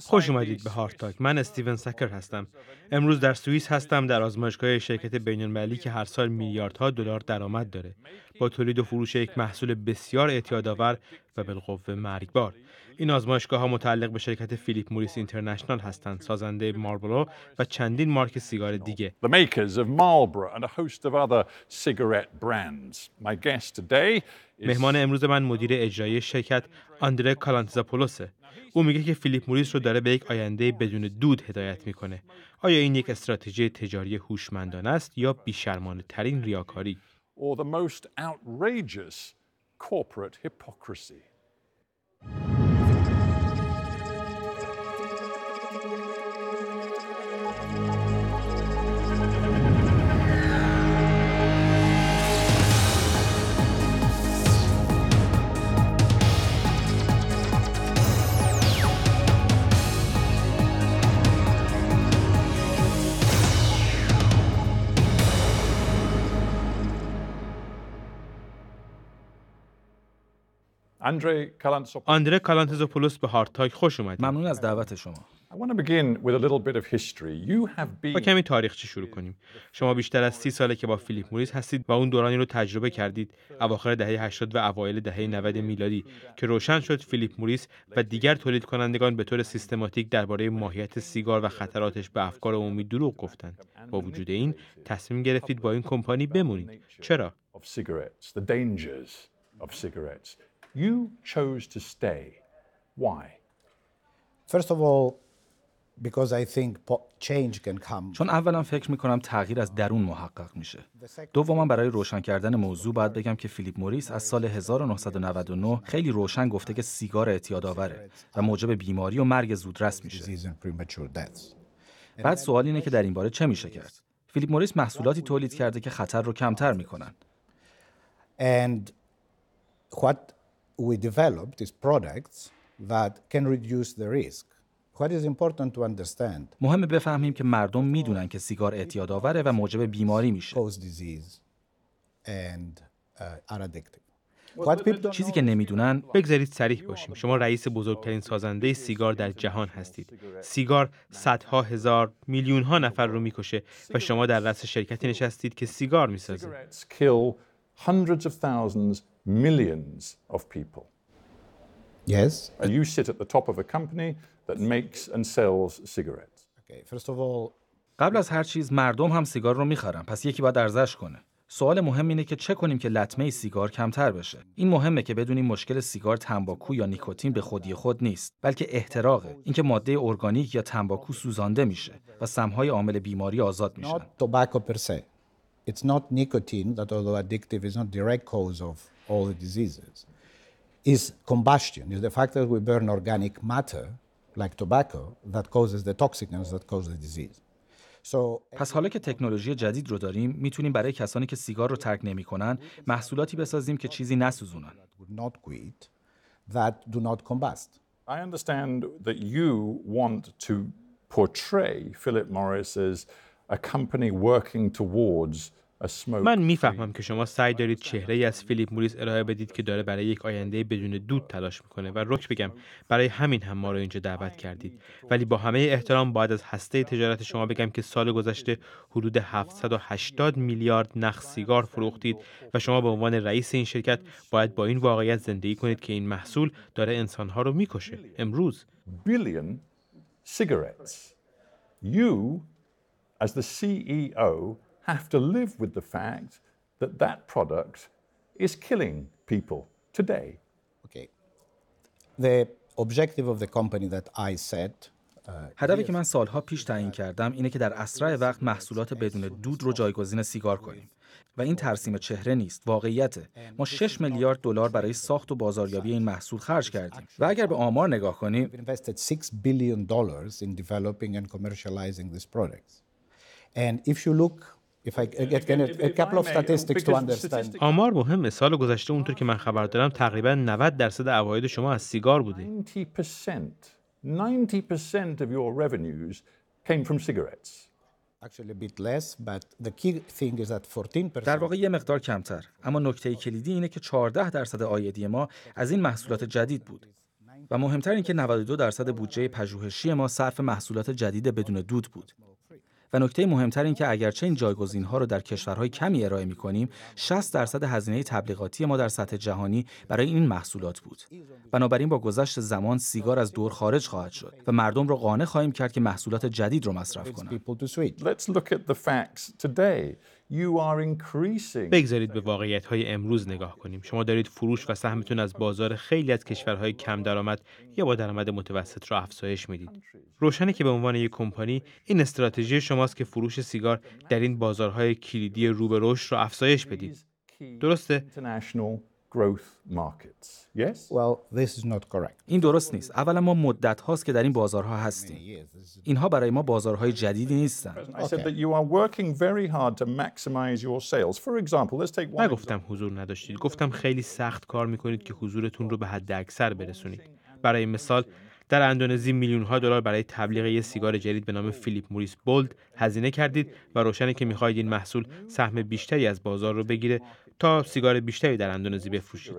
خوش اومدید به هارد تاک من استیون سکر هستم امروز در سوئیس هستم در آزمایشگاه شرکت بین المللی که هر سال میلیاردها دلار درآمد داره با تولید و فروش یک محصول بسیار اعتیادآور و بالقوه مرگبار این آزمایشگاه ها متعلق به شرکت فیلیپ موریس اینترنشنال هستند سازنده ماربلو و چندین مارک سیگار دیگه مهمان امروز من مدیر اجرایی شرکت آندره کالانتزاپولوسه او میگه که فیلیپ موریس رو داره به یک آینده بدون دود هدایت میکنه آیا این یک استراتژی تجاری هوشمندانه است یا بیشرمانه ترین ریاکاری آندره کالانتزوپولوس به هارتاک خوش اومدید. ممنون از دعوت شما. با کمی تاریخچه شروع کنیم. شما بیشتر از سی ساله که با فیلیپ موریس هستید و اون دورانی رو تجربه کردید اواخر دهه 80 و اوایل دهه 90 میلادی که روشن شد فیلیپ موریس و دیگر تولید کنندگان به طور سیستماتیک درباره ماهیت سیگار و خطراتش به افکار عمومی دروغ گفتند. با وجود این تصمیم گرفتید با این کمپانی بمونید. چرا؟ You chose to stay. Why? First of all, because I think change can come. چون اولا فکر می کنم تغییر از درون محقق میشه. دوما برای روشن کردن موضوع باید بگم که فیلیپ موریس از سال 1999 خیلی روشن گفته که سیگار آوره و موجب بیماری و مرگ زودرس میشه. بعد سوال اینه که در این باره چه میشه کرد؟ فیلیپ موریس محصولاتی تولید کرده که خطر رو کمتر میکنن. And what we developed these products that can reduce the risk. What is important to understand. مهم بفهمیم که مردم میدونن که سیگار آوره و موجب بیماری میشه. and چیزی که نمیدونن بگذارید سریح باشیم شما رئیس بزرگترین سازنده سیگار در جهان هستید سیگار صدها هزار میلیون ها نفر رو میکشه و شما در رأس شرکتی نشستید که سیگار میسازید millions of people. Yes. You sit at the top of a company that makes and sells cigarettes. Okay, first of all, قبل از هر چیز مردم هم سیگار رو میخرن پس یکی باید ارزش کنه سوال مهم اینه که چه کنیم که لطمه سیگار کمتر بشه این مهمه که بدونیم مشکل سیگار تنباکو یا نیکوتین به خودی خود نیست بلکه احتراقه اینکه ماده ارگانیک یا تنباکو سوزانده میشه و سمهای عامل بیماری آزاد میشن It's not nicotine that although addictive is not direct cause of all the diseases, is combustion, is the fact that we burn organic matter, like tobacco, that causes the toxicness that causes the disease. So, eh, پس حالا که تکنولوژی جدید رو داریم میتونیم برای کسانی که سیگار رو ترک نمیکنن محصولاتی بسازیم که چیزی نسوزونن. that do not combust. I understand that you want to portray Philip Morris as a company working towards من میفهمم که شما سعی دارید چهره از فیلیپ موریس ارائه بدید که داره برای یک آینده بدون دود تلاش میکنه و رک بگم برای همین هم ما رو اینجا دعوت کردید ولی با همه احترام باید از هسته تجارت شما بگم که سال گذشته حدود 780 میلیارد نخ سیگار فروختید و شما به عنوان رئیس این شرکت باید با این واقعیت زندگی کنید که این محصول داره انسانها رو میکشه امروز CEO have to live with the fact that that product is killing people today. Okay. The objective of the company that I set uh, هدفی که من سالها پیش تعیین کردم اینه که در اسرع وقت محصولات بدون دود رو جایگزین سیگار کنیم و این ترسیم چهره نیست واقعیت ما 6 میلیارد دلار برای ساخت و بازاریابی این محصول خرج کردیم و اگر به آمار نگاه کنیم آمار مهمه سال گذشته اونطور که من خبر دارم تقریبا 90 درصد عواید شما از سیگار بوده 90% در واقع یه مقدار کمتر اما نکته کلیدی اینه که 14 درصد آیدی ما از این محصولات جدید بود و مهمتر اینکه که 92 درصد بودجه پژوهشی ما صرف محصولات جدید بدون دود بود و نکته مهمتر این که اگرچه این جایگزین ها رو در کشورهای کمی ارائه می کنیم 60 درصد هزینه تبلیغاتی ما در سطح جهانی برای این محصولات بود بنابراین با گذشت زمان سیگار از دور خارج خواهد شد و مردم رو قانع خواهیم کرد که محصولات جدید رو مصرف کنند بگذارید به واقعیت های امروز نگاه کنیم. شما دارید فروش و سهمتون از بازار خیلی از کشورهای کم درآمد یا با درآمد متوسط را افزایش میدید. روشنه که به عنوان یک کمپانی این استراتژی شماست که فروش سیگار در این بازارهای کلیدی رو رشد را افزایش بدید. درسته؟ این درست نیست. اولا ما مدت هاست که در این بازارها هستیم. اینها برای ما بازارهای جدیدی نیستند. گفتم حضور نداشتید. گفتم خیلی سخت کار میکنید که حضورتون رو به حد اکثر برسونید. برای مثال در اندونزی میلیون ها دلار برای تبلیغ یه سیگار جدید به نام فیلیپ موریس بولد هزینه کردید و روشنه که میخواهید این محصول سهم بیشتری از بازار رو بگیره تا سیگار بیشتری در اندونزی بفروشید.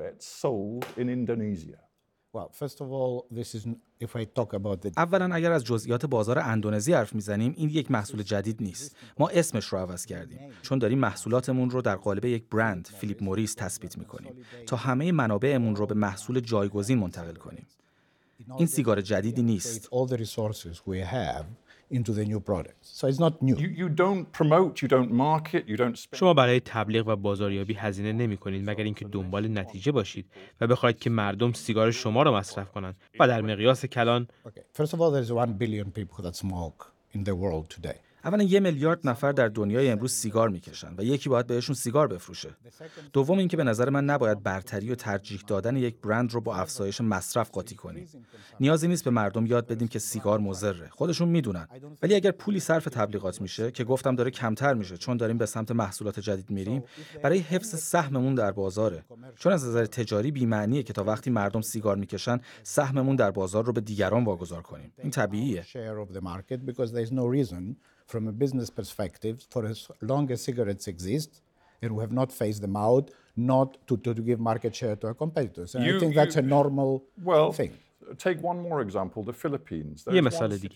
اولا اگر از جزئیات بازار اندونزی حرف میزنیم این یک محصول جدید نیست ما اسمش رو عوض کردیم چون داریم محصولاتمون رو در قالب یک برند فیلیپ موریس تثبیت میکنیم تا همه منابعمون رو به محصول جایگزین منتقل کنیم این سیگار جدیدی نیست into the new products. So it's not new. You, you don't promote, you don't market, you don't spend. شما برای تبلیغ و بازاریابی هزینه نمی کنید مگر اینکه دنبال نتیجه باشید و بخواید که مردم سیگار شما را مصرف کنند و در مقیاس کلان okay. First of all there is 1 billion people that smoke in the world today. اولا یه میلیارد نفر در دنیای امروز سیگار میکشن و یکی باید بهشون سیگار بفروشه دوم اینکه به نظر من نباید برتری و ترجیح دادن یک برند رو با افزایش مصرف قاطی کنیم نیازی نیست به مردم یاد بدیم که سیگار مضره خودشون میدونن ولی اگر پولی صرف تبلیغات میشه که گفتم داره کمتر میشه چون داریم به سمت محصولات جدید میریم برای حفظ سهممون در بازاره چون از نظر تجاری معنیه که تا وقتی مردم سیگار میکشن سهممون در بازار رو به دیگران واگذار کنیم این طبیعیه from a business perspective for as long as cigarettes exist, and we have not phased them out, not to, to, to give market share to our competitors. And you, I think you, that's a normal well, thing. Take one more example, the Philippines. There یه مثال دیگه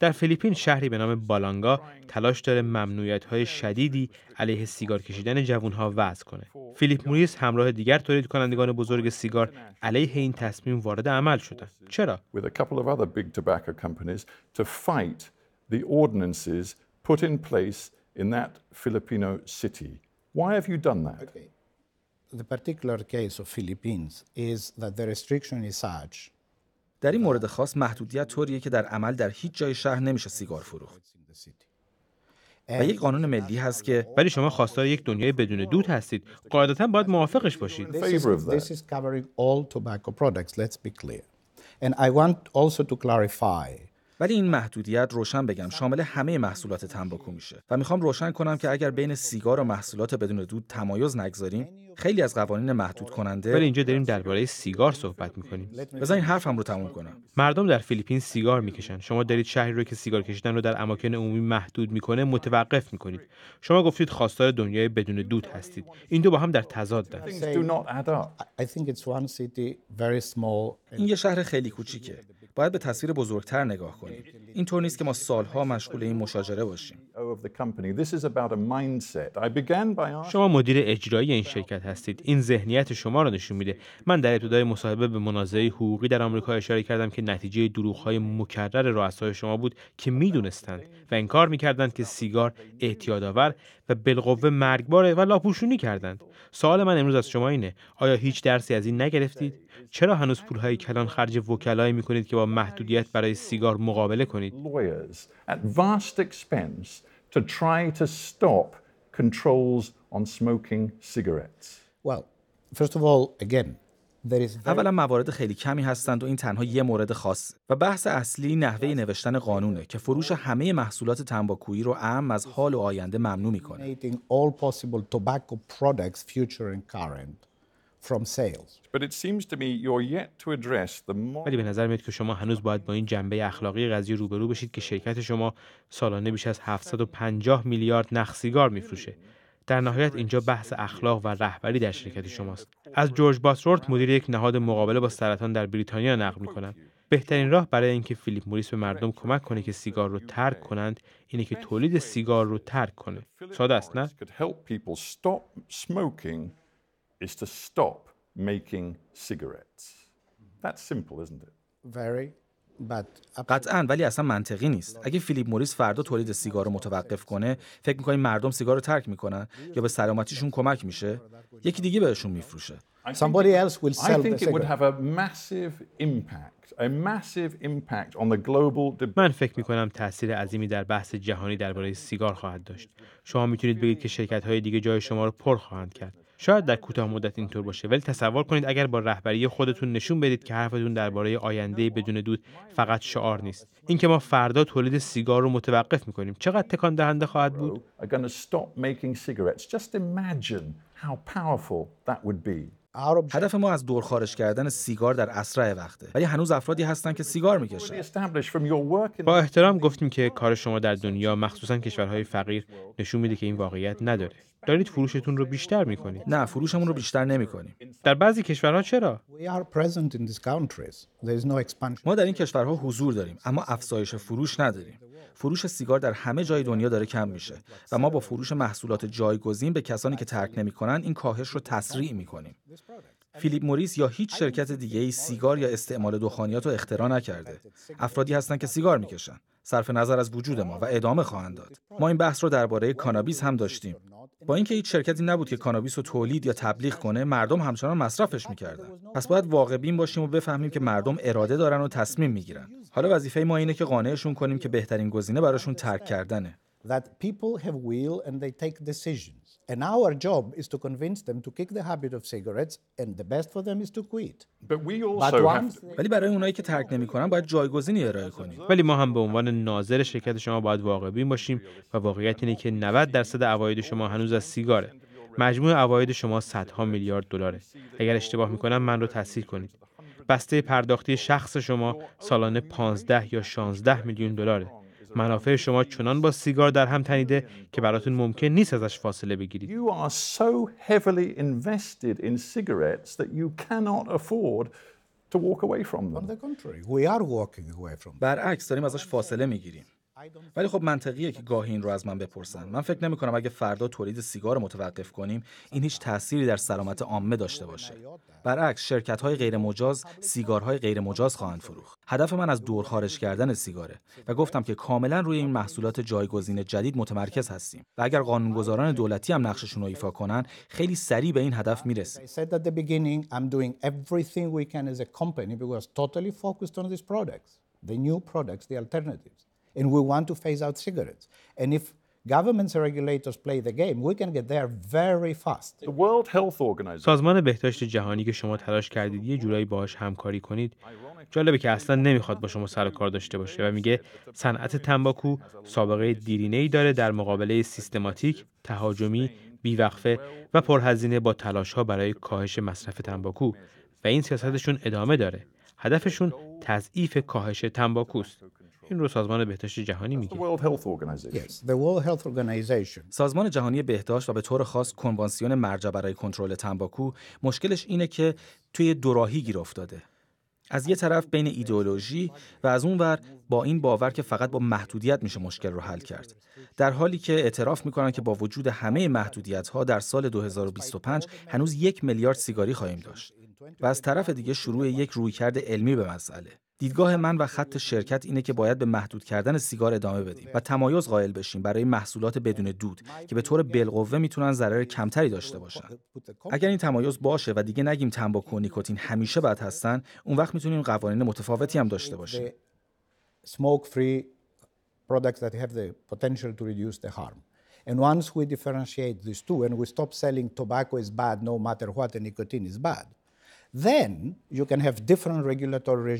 در فیلیپین شهری به نام بالانگا تلاش داره ممنوعیت های شدیدی علیه سیگار کشیدن جوون ها وضع کنه. فیلیپ موریس همراه دیگر تولید کنندگان بزرگ سیگار علیه این تصمیم وارد عمل شدن. چرا؟ With a couple of other big tobacco companies to fight the ordinances put in place in that Filipino city. Why have you done that? Okay. The particular case of Philippines is that the restriction is such در این مورد خاص محدودیت طوریه که در عمل در هیچ جای شهر نمیشه سیگار فروخت. و یک قانون ملی هست که ولی شما خواستار یک دنیای بدون دود هستید قاعدتا باید موافقش باشید This is covering all tobacco products let's be clear and I want also to clarify ولی این محدودیت روشن بگم شامل همه محصولات تنباکو میشه و میخوام روشن کنم که اگر بین سیگار و محصولات بدون دود تمایز نگذاریم خیلی از قوانین محدود کننده ولی اینجا داریم درباره سیگار صحبت میکنیم حرف حرفم رو تموم کنم مردم در فیلیپین سیگار میکشن شما دارید شهری رو که سیگار کشیدن رو در اماکن عمومی محدود میکنه متوقف میکنید شما گفتید خواستار دنیای بدون دود هستید این دو با هم در تضاد این یه شهر خیلی کوچیکه باید به تصویر بزرگتر نگاه کنیم طور نیست که ما سالها مشغول این مشاجره باشیم شما مدیر اجرایی این شرکت هستید این ذهنیت شما را نشون میده من در ابتدای مصاحبه به منازعه حقوقی در آمریکا اشاره کردم که نتیجه دروغهای مکرر رؤسای شما بود که میدونستند و انکار میکردند که سیگار اعتیادآور و بالقوه مرگباره و لاپوشونی کردند سوال من امروز از شما اینه آیا هیچ درسی از این نگرفتید چرا هنوز پولهای کلان خرج وکلایی می کنید که با محدودیت برای سیگار مقابله کنید؟ اولا موارد خیلی کمی هستند و این تنها یه مورد خاص و بحث اصلی نحوه نوشتن قانونه که فروش همه محصولات تنباکویی رو اهم از حال و آینده ممنوع میکنه. ولی به نظر میاد که شما هنوز باید با این جنبه اخلاقی قضیه روبرو بشید که شرکت شما سالانه بیش از 750 میلیارد نخ سیگار میفروشه. در نهایت اینجا بحث اخلاق و رهبری در شرکت شماست. از جورج باسورت مدیر یک نهاد مقابله با سرطان در بریتانیا نقل میکنم. بهترین راه برای اینکه فیلیپ موریس به مردم کمک کنه که سیگار رو ترک کنند اینه که تولید سیگار رو ترک کنه. ساده است نه؟ is to stop making cigarettes. That's simple, isn't it? Very. قطعا ولی اصلا منطقی نیست اگه فیلیپ موریس فردا تولید سیگار رو متوقف کنه فکر میکنی مردم سیگار رو ترک میکنن یا به سلامتیشون کمک میشه یکی دیگه بهشون میفروشه من فکر میکنم تأثیر تاثیر عظیمی در بحث جهانی درباره سیگار خواهد داشت. شما میتونید بگید که شرکت های دیگه جای شما رو پر خواهند کرد. شاید در کوتاه مدت اینطور باشه ولی تصور کنید اگر با رهبری خودتون نشون بدید که حرفتون درباره آینده بدون دود فقط شعار نیست اینکه ما فردا تولید سیگار رو متوقف میکنیم چقدر تکان دهنده خواهد بود هدف ما از دور خارش کردن سیگار در اسرع وقته ولی هنوز افرادی هستن که سیگار میکشن با احترام گفتیم که کار شما در دنیا مخصوصا کشورهای فقیر نشون میده که این واقعیت نداره دارید فروشتون رو بیشتر میکنید نه فروشمون رو بیشتر نمیکنیم در بعضی کشورها چرا ما در این کشورها حضور داریم اما افزایش فروش نداریم فروش سیگار در همه جای دنیا داره کم میشه و ما با فروش محصولات جایگزین به کسانی که ترک نمیکنن این کاهش رو تسریع کنیم فیلیپ موریس یا هیچ شرکت دیگه ای سیگار یا استعمال دخانیات رو اختراع نکرده افرادی هستند که سیگار میکشن صرف نظر از وجود ما و ادامه خواهند داد ما این بحث رو درباره کانابیس هم داشتیم با اینکه هیچ شرکتی نبود که کانابیس رو تولید یا تبلیغ کنه مردم همچنان مصرفش میکردن پس باید واقع باشیم و بفهمیم که مردم اراده دارن و تصمیم میگیرن حالا وظیفه ما اینه که قانعشون کنیم که بهترین گزینه براشون ترک کردنه that people have will and they take decisions. And our job is to convince them to kick the habit of cigarettes and the best for them is to quit. But we also but have to... ولی برای اونایی که ترک نمی کنن باید جایگزینی ارائه کنیم. ولی ما هم به عنوان ناظر شرکت شما باید واقع بین باشیم و واقعیت اینه که 90 درصد عواید شما هنوز از سیگاره. مجموع عواید شما صدها میلیارد دلاره. اگر اشتباه میکنم من رو تصحیح کنید. بسته پرداختی شخص شما سالانه 15 یا 16 میلیون دلاره. منافع شما چنان با سیگار در هم تنیده که براتون ممکن نیست ازش فاصله بگیرید. You are so heavily invested in cigarettes that you cannot afford to walk away from them. On the contrary, we are walking away from them. برعکس داریم ازش فاصله میگیریم. ولی خب منطقیه که گاهی این رو از من بپرسن من فکر نمی کنم اگه فردا تولید سیگار متوقف کنیم این هیچ تأثیری در سلامت عامه داشته باشه برعکس شرکت های غیر مجاز سیگارهای غیر مجاز خواهند فروخت هدف من از دور خارج کردن سیگاره و گفتم که کاملا روی این محصولات جایگزین جدید متمرکز هستیم و اگر قانونگذاران دولتی هم نقششون رو ایفا کنن خیلی سریع به این هدف میرسیم سازمان بهداشت جهانی که شما تلاش کردید یه جورایی باهاش همکاری کنید جالبه که اصلا نمیخواد با شما سر کار داشته باشه و میگه صنعت تنباکو سابقه دیرینه ای داره در مقابله سیستماتیک تهاجمی بیوقفه و پرهزینه با تلاش برای کاهش مصرف تنباکو و این سیاستشون ادامه داره هدفشون تضعیف کاهش تنباکوست این رو سازمان بهداشت جهانی میگه. سازمان جهانی بهداشت و به طور خاص کنوانسیون مرجع برای کنترل تنباکو مشکلش اینه که توی دوراهی گیر افتاده. از یه طرف بین ایدئولوژی و از اون ور با این باور که فقط با محدودیت میشه مشکل رو حل کرد در حالی که اعتراف میکنن که با وجود همه محدودیت ها در سال 2025 هنوز یک میلیارد سیگاری خواهیم داشت و از طرف دیگه شروع یک رویکرد علمی به مسئله دیدگاه من و خط شرکت اینه که باید به محدود کردن سیگار ادامه بدیم و تمایز قائل بشیم برای محصولات بدون دود که به طور بالقوه میتونن ضرر کمتری داشته باشن. اگر این تمایز باشه و دیگه نگیم تنباکو و نیکوتین همیشه بد هستن، اون وقت میتونیم قوانین متفاوتی هم داشته باشیم. And once we differentiate these two and we stop selling tobacco is bad no matter what and nicotine is bad, Then you can have different regulatory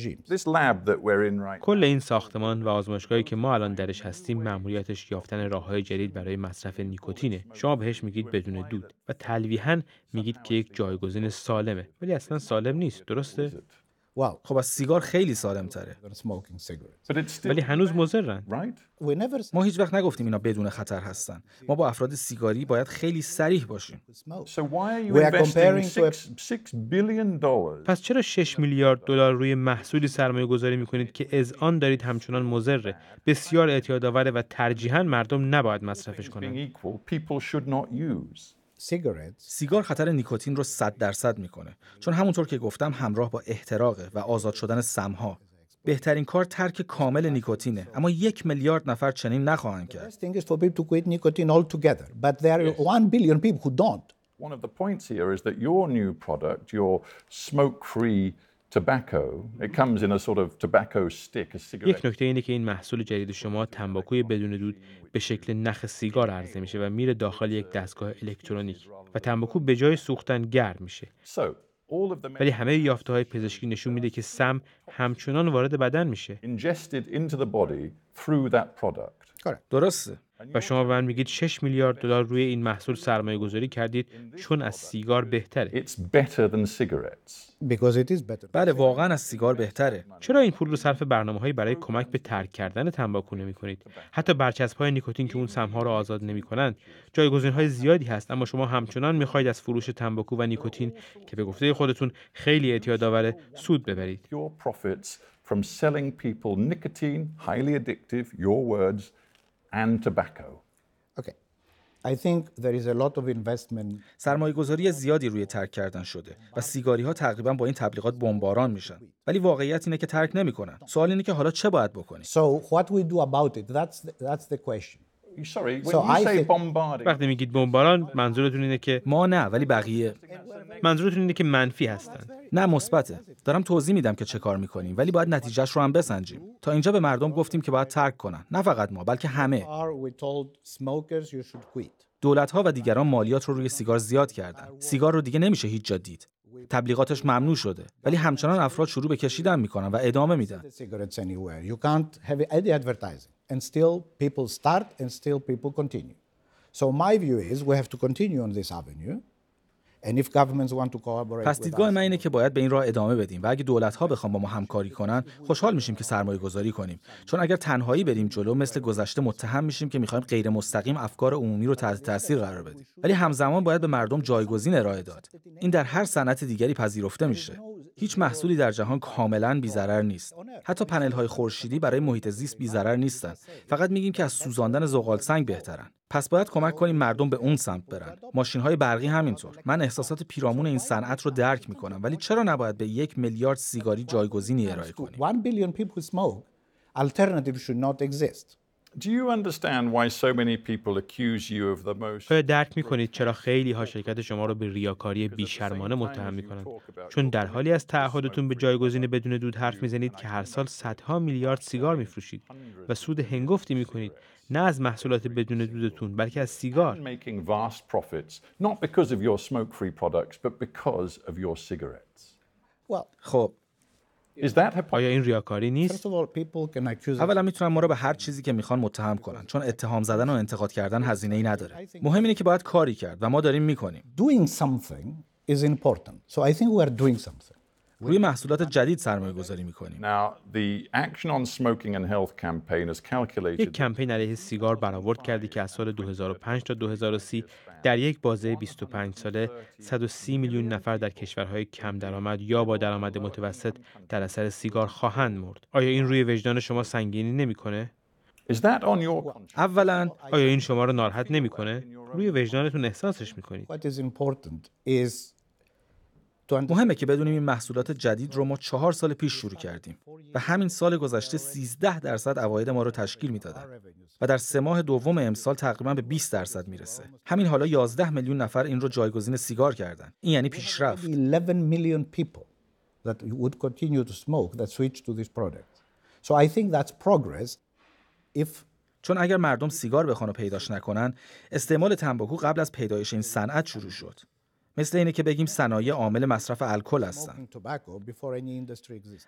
کل این ساختمان و آزمایشگاهی که ما الان درش هستیم مأموریتش یافتن راههای جدید برای مصرف نیکوتینه. شما بهش میگید بدون دود و تلویحا میگید که یک جایگزین سالمه ولی اصلا سالم نیست درسته؟ واو خب از سیگار خیلی سالم تره ولی هنوز Right? ما هیچ وقت نگفتیم اینا بدون خطر هستن ما با افراد سیگاری باید خیلی سریح باشیم پس چرا 6 میلیارد دلار روی محصولی سرمایه گذاری میکنید که از آن دارید همچنان مزره، بسیار اعتیادآور و ترجیحاً مردم نباید مصرفش کنند سیگار خطر نیکوتین رو صد درصد میکنه چون همونطور که گفتم همراه با احتراقه و آزاد شدن سمها بهترین کار ترک کامل نیکوتینه اما یک میلیارد نفر چنین نخواهند کرد یک نکته اینه که این محصول جدید شما تنباکوی بدون دود به شکل نخ سیگار عرضه میشه و میره داخل یک دستگاه الکترونیک و تنباکو به جای سوختن گرم میشه. ولی همه یافته های پزشکی نشون میده که سم همچنان وارد بدن میشه. درسته. و شما به من میگید 6 میلیارد دلار روی این محصول سرمایه گذاری کردید چون از سیگار بهتره بله واقعا از سیگار بهتره چرا این پول رو صرف برنامه هایی برای کمک به ترک کردن تنباکو نمی کنید حتی برچسب های نیکوتین که اون سمها رو آزاد نمی کنند جایگزین های زیادی هست اما شما همچنان میخواهید از فروش تنباکو و نیکوتین که به گفته خودتون خیلی اعتیاد آوره سود ببرید from selling people nicotine, highly addictive, your words, and tobacco. Okay. سرمایه گذاری زیادی روی ترک کردن شده و سیگاری ها تقریبا با این تبلیغات بمباران میشن ولی واقعیت اینه که ترک نمیکنن سوال اینه که حالا چه باید بکنیم وقتی میگید بمباران منظورتون اینه که ما نه ولی بقیه منظورتون اینه که منفی هستن نه مثبته دارم توضیح میدم که چه کار میکنیم ولی باید نتیجهش رو هم بسنجیم تا اینجا به مردم گفتیم که باید ترک کنن نه فقط ما بلکه همه دولت ها و دیگران مالیات رو روی سیگار زیاد کردن سیگار رو دیگه نمیشه هیچ جا دید تبلیغاتش ممنوع شده ولی همچنان افراد شروع به کشیدن میکنن و ادامه میدن to continue this avenue پس دیدگاه من اینه که باید به این راه ادامه بدیم و اگه دولت ها بخوام با ما همکاری کنن خوشحال میشیم که سرمایه گذاری کنیم چون اگر تنهایی بریم جلو مثل گذشته متهم میشیم که میخوایم غیر مستقیم افکار عمومی رو تحت تاثیر قرار بدیم ولی همزمان باید به مردم جایگزین ارائه داد این در هر صنعت دیگری پذیرفته میشه هیچ محصولی در جهان کاملا بی‌ضرر نیست. حتی پنل های خورشیدی برای محیط زیست بی‌ضرر نیستن. فقط میگیم که از سوزاندن زغال سنگ بهترن. پس باید کمک کنیم مردم به اون سمت برن. ماشین های برقی همینطور. من احساسات پیرامون این صنعت رو درک میکنم ولی چرا نباید به یک میلیارد سیگاری جایگزینی ارائه کنیم؟ آیا درک می کنید چرا خیلی ها شرکت شما رو به ریاکاری بیشرمانه متهم می چون در حالی از تعهدتون به جایگزین بدون دود حرف می که هر سال صدها میلیارد سیگار می و سود هنگفتی می نه از محصولات بدون دودتون بلکه از سیگار. خب آیا این ریاکاری نیست اولا میتونن ما را به هر چیزی که میخوان متهم کنن چون اتهام زدن و انتقاد کردن هزینه ای نداره مهم اینه که باید کاری کرد و ما داریم میکنیم روی محصولات جدید سرمایه گذاری میکنیم یک کمپین علیه سیگار برآورد کردی که از سال 2005 تا 2030 در یک بازه 25 ساله 130 میلیون نفر در کشورهای کم درآمد یا با درآمد متوسط در اثر سیگار خواهند مرد. آیا این روی وجدان شما سنگینی نمیکنه؟ اولا آیا این شما را ناراحت نمیکنه؟ روی وجدانتون احساسش میکنید. مهمه که بدونیم این محصولات جدید رو ما چهار سال پیش شروع کردیم و همین سال گذشته 13 درصد عواید ما رو تشکیل میدادن و در سه ماه دوم امسال تقریبا به 20 درصد میرسه همین حالا 11 میلیون نفر این رو جایگزین سیگار کردن این یعنی پیشرفت that think چون اگر مردم سیگار بخوان و پیداش نکنن استعمال تنباکو قبل از پیدایش این صنعت شروع شد مثل اینه که بگیم صنایع عامل مصرف الکل هستن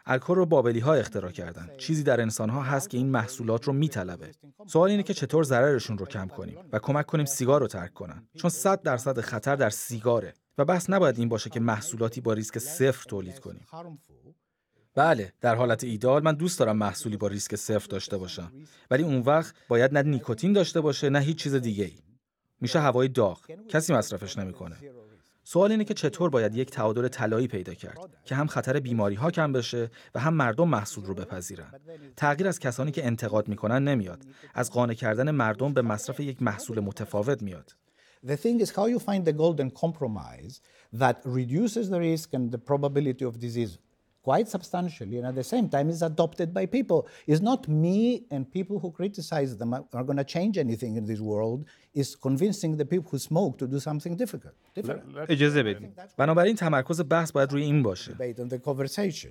الکل رو بابلی ها اختراع کردن چیزی در انسان ها هست که این محصولات رو میطلبه سوال اینه که چطور ضررشون رو کم کنیم و کمک کنیم سیگار رو ترک کنن چون 100 درصد خطر در سیگاره و بحث نباید این باشه که محصولاتی با ریسک صفر تولید کنیم بله در حالت ایدال من دوست دارم محصولی با ریسک صفر داشته باشم ولی اون وقت باید نه نیکوتین داشته باشه نه هیچ چیز دیگه میشه هوای داغ کسی مصرفش نمیکنه سوال اینه که چطور باید یک تعادل طلایی پیدا کرد که هم خطر بیماری ها کم بشه و هم مردم محصول رو بپذیرن تغییر از کسانی که انتقاد میکنن نمیاد از قانع کردن مردم به مصرف یک محصول متفاوت میاد The thing is how you find the golden compromise that reduces the risk and the probability of disease quite substantially, and at the same time is adopted by people. It's not me and people who criticize them are going to change anything in this world. It's convincing the people who smoke to do something difficult. different. اجازه بدید. بنابراین تمرکز بحث باید روی این باشه. on the conversation.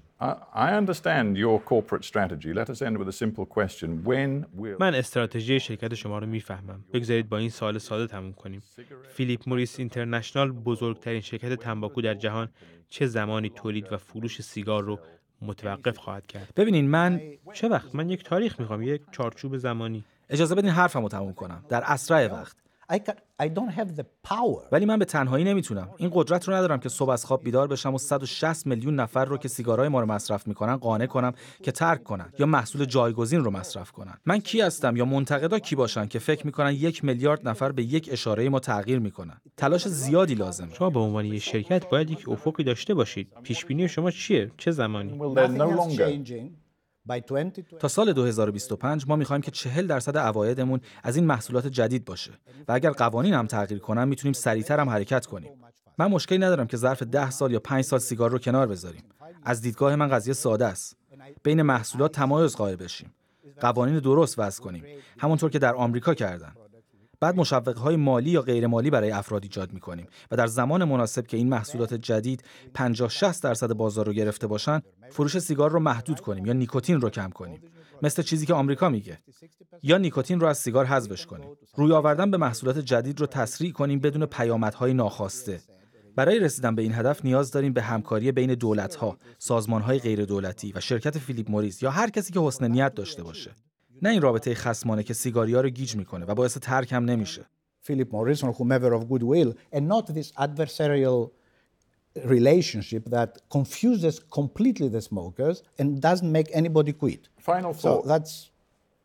I understand your corporate strategy. Let us end with a simple question. When will من استراتژی شرکت شما رو میفهمم. بگذارید با این سوال ساده تموم کنیم. فیلیپ موریس اینترنشنال بزرگترین شرکت تنباکو در جهان چه زمانی تولید و فروش سیگار رو متوقف خواهد کرد ببینین من چه وقت من یک تاریخ میخوام یک چارچوب زمانی اجازه بدین حرفم رو تموم کنم در اسرع وقت ولی من به تنهایی نمیتونم این قدرت رو ندارم که صبح از خواب بیدار بشم و 160 میلیون نفر رو که سیگارای ما رو مصرف میکنن قانع کنم که ترک کنن یا محصول جایگزین رو مصرف کنن من کی هستم یا منتقدا کی باشن که فکر میکنن یک میلیارد نفر به یک اشاره ما تغییر میکنن تلاش زیادی لازم شما به عنوان یه شرکت باید یک افقی داشته باشید پیش بینی شما چیه چه زمانی تا سال 2025 ما میخوایم که 40 درصد عوایدمون از این محصولات جدید باشه و اگر قوانین هم تغییر کنن میتونیم سریعتر هم حرکت کنیم من مشکلی ندارم که ظرف 10 سال یا 5 سال سیگار رو کنار بذاریم از دیدگاه من قضیه ساده است بین محصولات تمایز قائل بشیم قوانین درست وضع کنیم همونطور که در آمریکا کردن بعد مشوقه های مالی یا غیر مالی برای افراد ایجاد می کنیم و در زمان مناسب که این محصولات جدید 50 60 درصد بازار رو گرفته باشن فروش سیگار رو محدود کنیم یا نیکوتین رو کم کنیم مثل چیزی که آمریکا میگه یا نیکوتین رو از سیگار حذفش کنیم روی آوردن به محصولات جدید رو تسریع کنیم بدون پیامدهای ناخواسته برای رسیدن به این هدف نیاز داریم به همکاری بین دولت‌ها، سازمان‌های غیردولتی و شرکت فیلیپ موریس یا هر کسی که حسن نیت داشته باشه. نه این رابطه خصمانه که سیگاریا رو گیج میکنه و باعث ترک هم نمیشه Philip Morris or whomever of goodwill and not this adversarial relationship that confuses completely the smokers and doesn't make anybody quit. Final So that's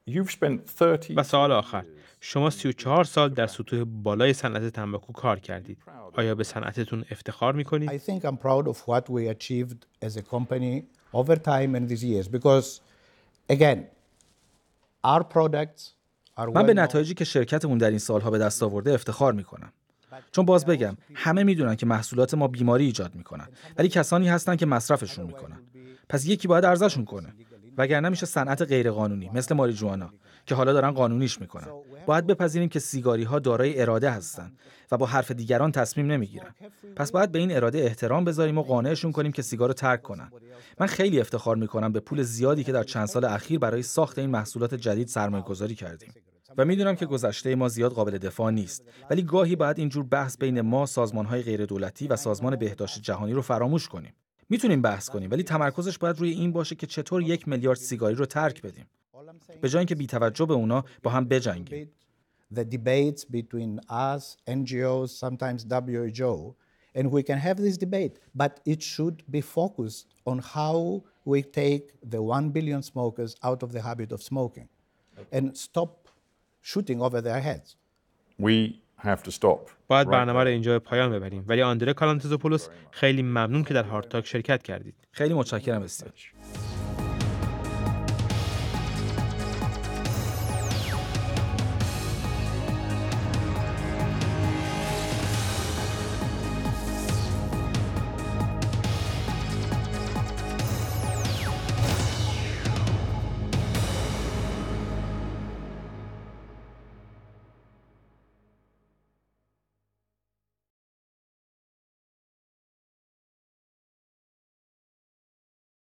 You've spent 30 و سال آخر شما 34 سال در سطوح بالای صنعت تنباکو کار کردید. آیا به صنعتتون افتخار میکنید؟ I think I'm proud of what we achieved as a company over time and these years because again من به نتایجی که شرکتمون در این سالها به دست آورده افتخار میکنم چون باز بگم همه میدونن که محصولات ما بیماری ایجاد میکنن ولی کسانی هستن که مصرفشون میکنن پس یکی باید ارزششون کنه وگرنه میشه صنعت غیرقانونی مثل ماریجوانا که حالا دارن قانونیش میکنن باید بپذیریم که سیگاری ها دارای اراده هستند و با حرف دیگران تصمیم نمیگیرن پس باید به این اراده احترام بذاریم و قانعشون کنیم که سیگار رو ترک کنن من خیلی افتخار کنم به پول زیادی که در چند سال اخیر برای ساخت این محصولات جدید سرمایه گذاری کردیم و میدونم که گذشته ما زیاد قابل دفاع نیست ولی گاهی باید اینجور بحث بین ما سازمان های غیر دولتی و سازمان بهداشت جهانی رو فراموش کنیم میتونیم بحث کنیم ولی تمرکزش باید روی این باشه که چطور یک میلیارد سیگاری رو ترک بدیم به جای اینکه بی توجه به اونا با هم بجنگیم the debates between us, NGOs, sometimes WHO, and we can have this debate, but it should be focused on how we take the 1 billion smokers out of the habit of smoking and stop shooting over their heads. We have to stop. باید برنامه رو اینجا پایان ببریم ولی آندره کالانتزوپولوس خیلی ممنون که در هارتاک شرکت کردید خیلی متشکرم است.